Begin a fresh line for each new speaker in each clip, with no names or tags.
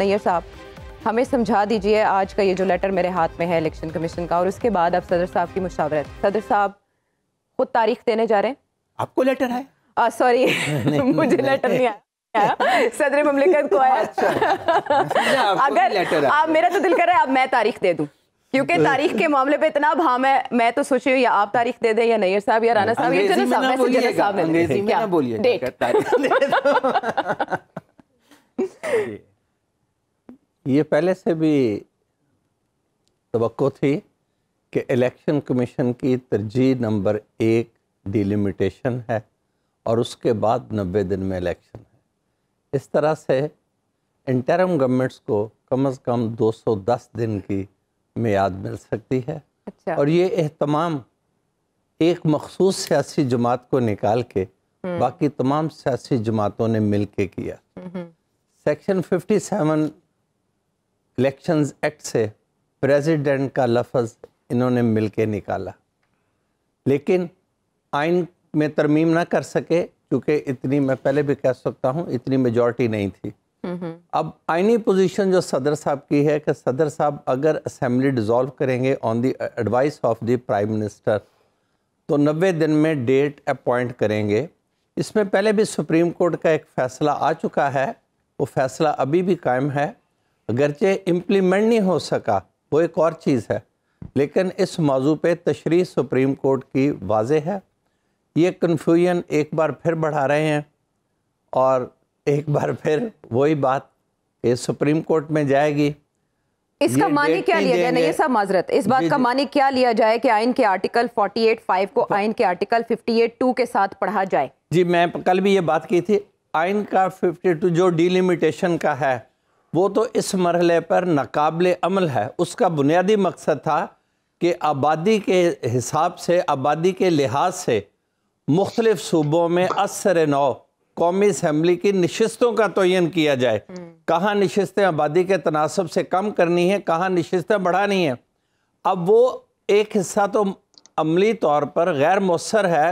नैयर साहब हमें समझा दीजिए आज का ये जो लेटर मेरे हाथ में है इलेक्शन कमीशन का और उसके बाद अब सदर साहब की मुशावरत सदर साहब खुद तारीख देने जा रहे हैं आपको लेटर है सॉरी मुझे लेटर नहीं आया सदर ममलिकत को आया अच्छा। अगर लेटर आप मेरा तो दिल कर रहा है आप मैं तारीख दे दूँ क्योंकि तारीख के मामले पे इतना हाँ है मैं तो सोच रही हूँ या आप तारीख दे दें या नैयर साहब या राना साहब या जनरल साहब वैसे जनरल साहब ने बोलिए डेट
ये पहले से भी तो थी कि इलेक्शन कमीशन की तरजीह नंबर एक डिलिमिटेशन है और उसके बाद नब्बे दिन में इलेक्शन है इस तरह से इंटरम गवर्नमेंट्स को कम अज़ कम 210 दिन की मियाद मिल सकती है अच्छा। और ये अहतमाम एक मखसूस सियासी जमात को निकाल के हम्म। बाकी तमाम सियासी जमातों ने मिल के किया
section
hmm, 57 hmm. Elections act से प्रेसिडेंट का लफज इन्होंने मिल के निकाला लेकिन आइन में तरमीम ना कर सके क्योंकि इतनी मैं पहले भी कह सकता हूँ इतनी मेजॉरिटी नहीं थी अब आइनी पोजीशन जो सदर साहब की है कि सदर साहब अगर असम्बली डिज़ोल्व करेंगे on the advice of the prime minister तो नबे दिन में डेट अपॉइंट करेंगे इसमें पहले भी सुप्रीम कोर्ट का एक फ़ैसला आ चुका है वो फ़ैसला अभी भी कायम है अगरचे इम्प्लीमेंट नहीं हो सका वो एक और चीज़ है लेकिन इस मौजू पर तशरी सुप्रीम कोर्ट की वाज है ये कन्फ्यूजन एक बार फिर बढ़ा रहे हैं और एक बार फिर वही बात ये सुप्रीम कोर्ट में जाएगी इसका मानी क्या लिया जाए नहीं ये सब
माजरत इस बात का मानी क्या लिया जाए कि आइन के आर्टिकल 48.5 को आइन के आर्टिकल 58.2 के साथ पढ़ा जाए
जी मैं कल भी ये बात की थी आइन का 52 जो डिलिमिटेशन का है वो तो इस मरहले पर नाकबल अमल है उसका बुनियादी मकसद था कि आबादी के हिसाब से आबादी के लिहाज से मुख्तलिफ़ सूबों में असर नौ कौमी असम्बली की नशस्तों का तयन किया जाए कहाँ नशस्तें आबादी के तनासब से कम करनी है कहाँ नशस्तें बढ़ानी हैं अब वो एक हिस्सा तो अमली तौर पर गैर मौसर है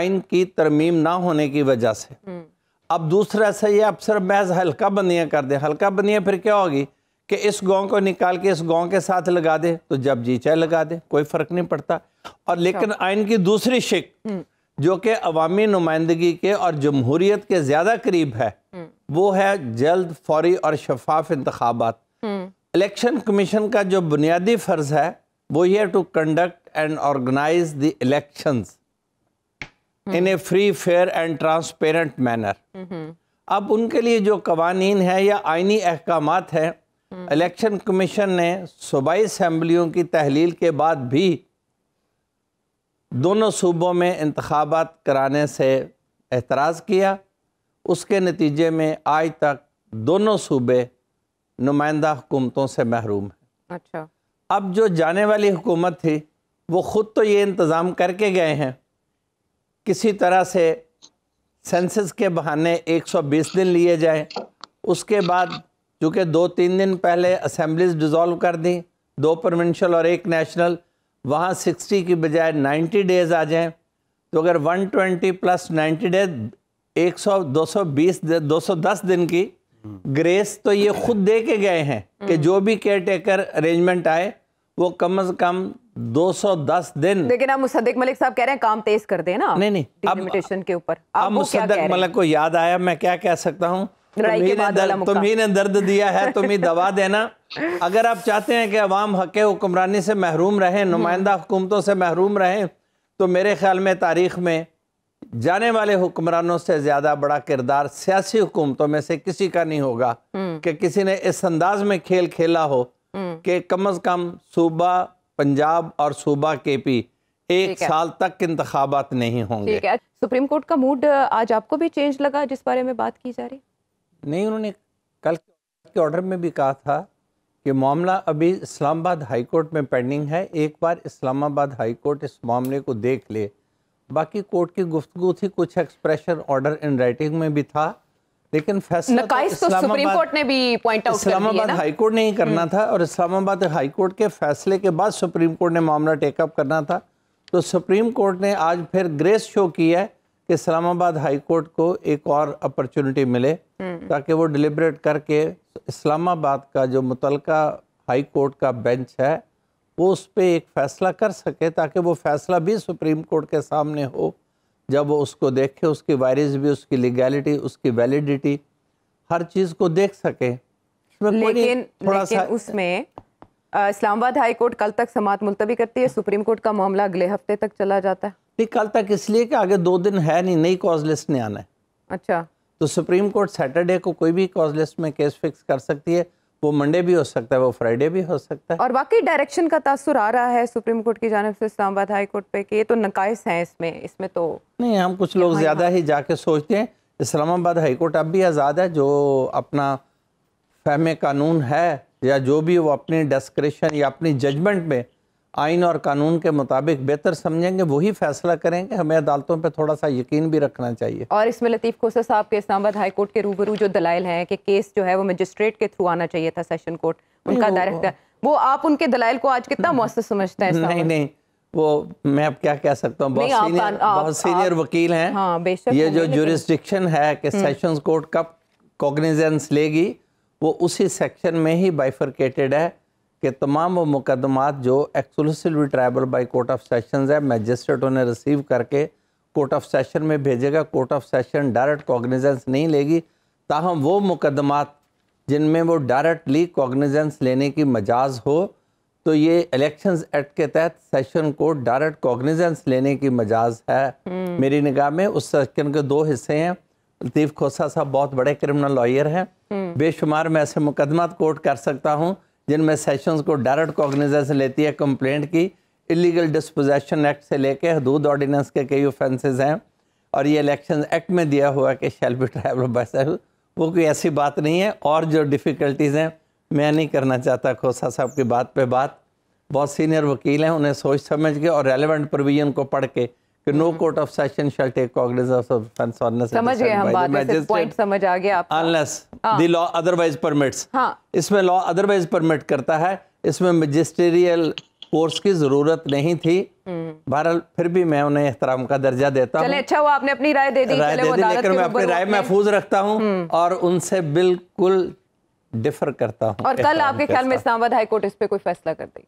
आइन की तरमीम ना होने की वजह से हम्म। अब दूसरा सही अफसर महज हल्का बंदियाँ कर दें हल्का बंदियाँ फिर क्या होगी कि इस गांव को निकाल के इस गांव के साथ लगा दे तो जब जी चाहे लगा दे कोई फ़र्क नहीं पड़ता और अच्छा। लेकिन आइन की दूसरी शिक हम्म। जो कि अवामी नुमाइंदगी के और जमहूरीत के ज़्यादा करीब है हम्म। वो है जल्द फौरी और शफाफ इंतबात हम्म। इलेक्शन कमीशन का जो बुनियादी फ़र्ज है वो ये to conduct and organise the elections in a free fair and transparent manner अब उनके लिए जो कवानीन है या आइनी अहकाम हैं इलेक्शन कमीशन ने सूबाई असम्बलियों की तहलील के बाद भी दोनों सूबों में इंतबात कराने से एतराज़ किया उसके नतीजे में आज तक दोनों सूबे नुमाइंदा हुकूमतों से महरूम हैं अच्छा अब जो जाने वाली हुकूमत थी वो ख़ुद तो ये इंतज़ाम करके गए हैं किसी तरह से सेंसस के बहाने 120 दिन लिए जाए उसके बाद चूँकि दो तीन दिन पहले असम्बलीज डिज़ोल्व कर दी दो प्रोविंशल और एक नेशनल वहाँ 60 की बजाय 90 डेज़ आ जाएं तो अगर 120 प्लस 90 डेज 100 220 210 दिन की ग्रेस तो ये खुद दे के गए हैं कि हम्म। जो भी केयर टेकर अरेंजमेंट आए वो कम से कम 210 दिन लेकिन
आप मुसदक मलिक साहब कह रहे हैं काम तेज कर देना नहीं
नहीं के ऊपर अब मुसद्दक मलिक को याद आया मैं क्या कह सकता हूँ तुम ने दर्द दिया है तुम्हें दवा देना अगर आप चाहते हैं कि अवाम हक हुक्मरानी से महरूम रहे नुमाइंदा हुकूमतों से महरूम रहे तो मेरे ख्याल में तारीख में जाने वाले हुक्मरानों से ज़्यादा बड़ा किरदार सियासी हुकूमतों में से किसी का नहीं होगा हम्म। कि किसी ने इस अंदाज में खेल खेला हो हम्म। कि कम अज़ कम सूबा पंजाब और सूबा के पी एक साल तक इंतबात नहीं होंगे
सुप्रीम कोर्ट का मूड आज आपको भी चेंज लगा जिस बारे में बात की जा रही
नहीं उन्होंने कल के ऑर्डर में भी कहा था कि मामला अभी इस्लामाबाद हाई कोर्ट में पेंडिंग है एक बार इस्लामाबाद हाई कोर्ट इस मामले को देख ले बाकी कोर्ट की गुफ्तु थी कुछ एक्सप्रेशन ऑर्डर इन राइटिंग में भी था लेकिन फैसला तो, तो सुप्रीम कोर्ट
ने भी point out Islamabad high
court ने ही करना हम्म। था और इस्लामाबाद हाई कोर्ट के फैसले के बाद सुप्रीम कोर्ट ने मामला टेकअप करना था तो सुप्रीम कोर्ट ने आज फिर ग्रेस शो किया है कि इस्लामाबाद हाई कोर्ट को एक और अपॉर्चुनिटी मिले हम्म। ताकि वो डिलीबरेट करके इस्लामाबाद का जो मुतल हाई कोर्ट का बेंच है वो उस पर एक फ़ैसला कर सके ताकि वो फ़ैसला भी सुप्रीम कोर्ट के सामने हो जब उसको देखे उसकी वायरस भी उसकी लीगैलिटी उसकी वैलिडिटी हर चीज़ को देख सके लेकिन, थोड़ा लेकिन सा
उसमें इस्लामाबाद हाई कोर्ट कल तक समात मुलतवी करती है सुप्रीम कोर्ट का मामला अगले हफ्ते तक चला जाता है
नहीं कल तक इसलिए कि आगे दो दिन है नहीं नई कॉज लिस्ट ने आना है अच्छा तो सुप्रीम कोर्ट सैटरडे को कोई भी कॉज लिस्ट में केस फिक्स कर सकती है वो मंडे भी हो सकता है वो फ्राइडे भी हो सकता है और
वाकई डायरेक्शन का तासुर आ रहा है सुप्रीम कोर्ट की जानब से इस्लामाबाद हाई कोर्ट पे कि ये तो नकायस हैं इसमें इसमें तो
नहीं हम कुछ लोग ज़्यादा ही जाके सोचते हैं इस्लामाबाद हाई कोर्ट अब भी आज़ाद है जो अपना फहम कानून है या जो भी वो अपनी डिस्क्रिशन या अपनी जजमेंट में आइन और कानून के मुताबिक बेहतर समझेंगे वही फैसला करेंगे हमें अदालतों पर थोड़ा सा यकीन भी रखना चाहिए
और इसमें लतीफ़ खोसा साहब के इस्लामाबाद हाई कोर्ट के रूबरू जो दलाइल हैं कि केस जो है वो मजिस्ट्रेट के थ्रू आना चाहिए था सेशन कोर्ट उनका दायरा वो आप उनके दलाइल को आज कितना मौसर समझते हैं नहीं नहीं
वो मैं अब क्या कह सकता हूँ बहुत सीनियर बहुत सीनियर वकील हैं
हाँ, ये जो
जुरिस्डिक्शन है कि सेशन हम्म। कोर्ट कब कॉग्निजेंस लेगी वो उसी सेक्शन में ही बाइफरकेटेड है कि तमाम वो मुकदमात जो exclusively triable by court of session है मजिस्ट्रेट उन्हें रिसीव करके कोर्ट ऑफ सेशन में भेजेगा court of session direct cognizance नहीं लेगी ताहम वो मुकदमात जिनमें वो डायरेक्टली कॉग्निजेंस लेने की मजाज हो तो ये इलेक्शंस एक्ट के तहत सेशन को डायरेक्ट कॉग्निजेंस लेने की मजाज है हम्म। मेरी निगाह में उस सेशन के दो हिस्से हैं लतीफ़ खोसा साहब बहुत बड़े क्रिमिनल लॉयर हैं हम्म। बेशुमार मैं ऐसे मुकदमा कोर्ट कर सकता हूँ जिनमें सेशंस को डायरेक्ट कॉग्निजेंस लेती है कंप्लेंट की इलीगल डिस्पोजेशन एक्ट से लेके हदूद ऑर्डीनेंस के कई ऑफेंसेज हैं और ये इलेक्शन एक्ट में दिया हुआ कि शेल बी ट्राइबल बाई वो कोई ऐसी बात नहीं है और जो डिफ़िकल्टीज़ हैं मैं नहीं करना चाहता खोसा साहब की बात पे बात बहुत सीनियर वकील हैं उन्हें सोच समझ के और रेलिवेंट प्रोविज़न को पढ़ के कि no court of session shall take cognizance of offence unless समझ गए हम बात से पॉइंट
समझ आ गया आपका
unless the law otherwise permits हां इसमें लॉ अदरवाइज परमिट करता है इसमें मजिस्ट्रियल कोर्स की जरूरत नहीं थी
mm-hmm.
बहरहाल फिर भी मैं उन्हें एहतराम का दर्जा देता हूँ
अच्छा वो आपने अपनी राय दे दी राय दे दी लेकिन मैं अपनी राय
महफूज रखता हूँ mm. और उनसे बिल्कुल डिफर करता हूँ और कल आपके ख्याल में
इस्लामाबाद हाईकोर्ट इस पर कोई फैसला कर देगी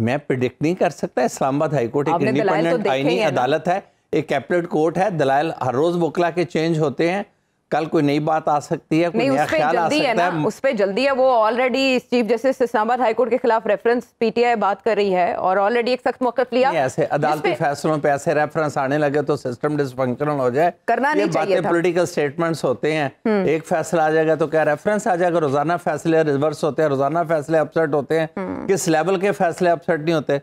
मैं प्रिडिक्ट नहीं कर सकता इस्लामाबाद हाईकोर्ट एक इंडिपेंडेंट तो आईनी अदालत है एक कैपिटल कोर्ट है दलाल हर रोज वोकला के चेंज होते हैं कल कोई नई बात आ सकती है कोई नया ख्याल आ सकता है, ना, उस पर
जल्दी है वो already chief justice Islamabad high court के खिलाफ रेफरेंस पीटीआई बात कर रही है और ऑलरेडी एक सख्त मौका लिया ऐसे अदालती फैसलों
पे ऐसे रेफरेंस आने लगे तो सिस्टम डिसफंक्शनल हो जाए करना नहीं बातें पोलिटिकल स्टेटमेंट्स होते हैं हम्म। एक फैसला आ जाएगा तो क्या रेफरेंस आ जाएगा रोजाना फैसले रिवर्स होते हैं रोजाना फैसले अपसेट होते हैं हम्म। किस लेवल के फैसले अपसेट नहीं होते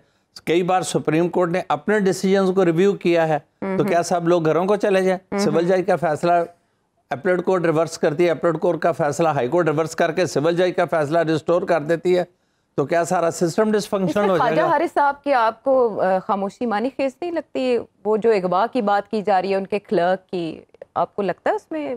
कई बार सुप्रीम कोर्ट ने अपने डिसीजन को रिव्यू किया है हम्म, तो क्या सब लोग घरों को चले जाए सिविल जज का फैसला अपलोड कोर्ट रिवर्स करती है अपलोड कोर्ट का फैसला हाई कोर्ट रिवर्स करके सिविल जज का फैसला रिस्टोर कर देती है तो क्या सारा सिस्टम डिसफंक्शन हो जाएगा हरि
साहब की आपको खामोशी मानी खेस नहीं लगती वो जो अगवा की बात की जा रही है उनके क्लर्क की आपको लगता है उसमें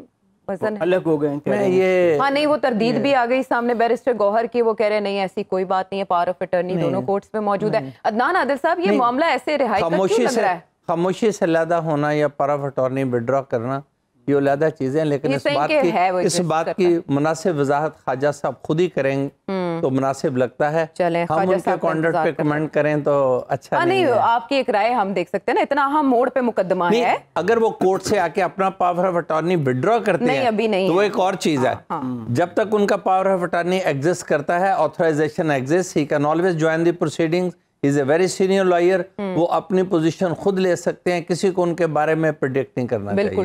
वजन अलग हो गए मैं ये हाँ नहीं वो तरदीद भी आ गई सामने बैरिस्टर गौहर की वो कह रहे नहीं ऐसी कोई बात नहीं है पावर ऑफ अटर्नी दोनों कोर्ट्स में मौजूद है अदनान आदिल साहब ये मामला ऐसे रिहाई खामोशी से
खामोशी से लदा होना या पावर ऑफ अटॉर्नी विड्रॉ करना ये अलहदा चीज़ें हैं लेकिन इस बात की इस बात की मुनासिब वजाहत ख्वाजा साहब खुद ही करेंगे हम्म। तो मुनासिब लगता है हम उनके कॉन्डक्ट पे कमेंट करें तो अच्छा आ, नहीं, नहीं
आपकी एक राय हम देख सकते हैं ना इतना हम मोड़ पे मुकदमा है
अगर वो कोर्ट से आके अपना पावर ऑफ अटॉर्नी विड्रॉ करते हैं अभी नहीं तो एक और चीज है हाँ, हाँ। हम्म। जब तक उनका पावर ऑफ अटॉर्नी एग्जिस्ट करता है authorisation exist he can always join the proceeding is a very senior lawyer वो अपनी पोजिशन खुद ले सकते हैं किसी को उनके बारे में प्रिडिक्ट नहीं करना चाहिए